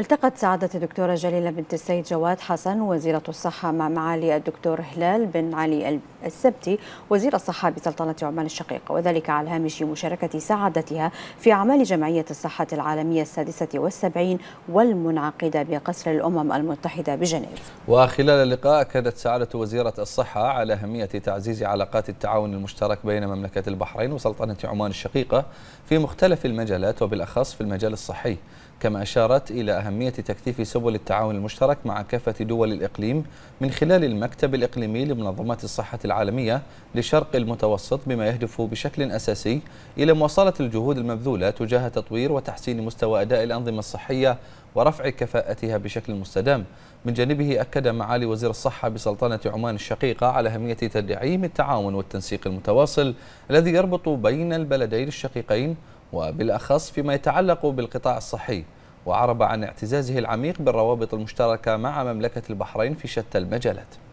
التقت سعادة الدكتورة جليلة بنت السيد جواد حسن وزيرة الصحة مع معالي الدكتور هلال بن علي السبتي وزير الصحة بسلطنة عمان الشقيقة وذلك على هامش مشاركة سعادتها في أعمال جمعية الصحة العالمية السادسة والسبعين والمنعقدة بقصر الأمم المتحدة بجنيف وخلال اللقاء أكدت سعادة وزيرة الصحة على أهمية تعزيز علاقات التعاون المشترك بين مملكة البحرين وسلطنة عمان الشقيقة في مختلف المجالات وبالأخص في المجال الصحي كما أشارت إلى أهمية تكثيف سبل التعاون المشترك مع كافة دول الإقليم من خلال المكتب الإقليمي لمنظمة الصحة العالمية لشرق المتوسط بما يهدف بشكل أساسي إلى مواصلة الجهود المبذولة تجاه تطوير وتحسين مستوى أداء الأنظمة الصحية ورفع كفاءتها بشكل مستدام من جانبه أكد معالي وزير الصحة بسلطنة عمان الشقيقة على أهمية تدعيم التعاون والتنسيق المتواصل الذي يربط بين البلدين الشقيقين وبالأخص فيما يتعلق بالقطاع الصحي وعرب عن اعتزازه العميق بالروابط المشتركة مع مملكة البحرين في شتى المجالات